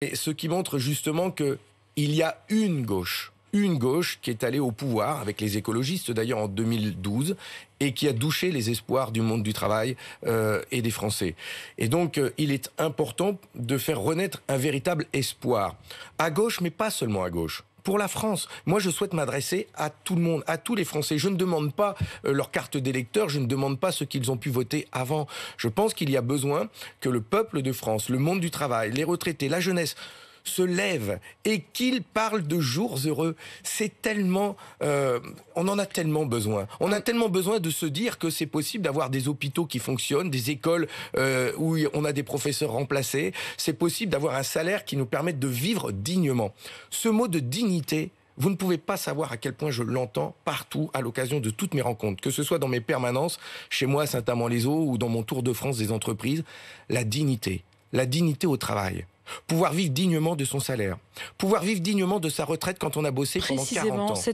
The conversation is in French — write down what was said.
Et ce qui montre justement qu'il y a une gauche, une gauche qui est allée au pouvoir avec les écologistes d'ailleurs en 2012 et qui a douché les espoirs du monde du travail euh, et des Français. Et donc euh, il est important de faire renaître un véritable espoir à gauche, mais pas seulement à gauche pour la France. Moi, je souhaite m'adresser à tout le monde, à tous les Français. Je ne demande pas euh, leur carte d'électeur, je ne demande pas ce qu'ils ont pu voter avant. Je pense qu'il y a besoin que le peuple de France, le monde du travail, les retraités, la jeunesse se lève et qu'il parle de jours heureux. C'est tellement, euh, on en a tellement besoin. On a tellement besoin de se dire que c'est possible d'avoir des hôpitaux qui fonctionnent, des écoles euh, où on a des professeurs remplacés. C'est possible d'avoir un salaire qui nous permette de vivre dignement. Ce mot de dignité, vous ne pouvez pas savoir à quel point je l'entends partout à l'occasion de toutes mes rencontres, que ce soit dans mes permanences, chez moi à Saint-Amand-les-Eaux ou dans mon tour de France des entreprises. La dignité, la dignité au travail pouvoir vivre dignement de son salaire, pouvoir vivre dignement de sa retraite quand on a bossé pendant 40 ans.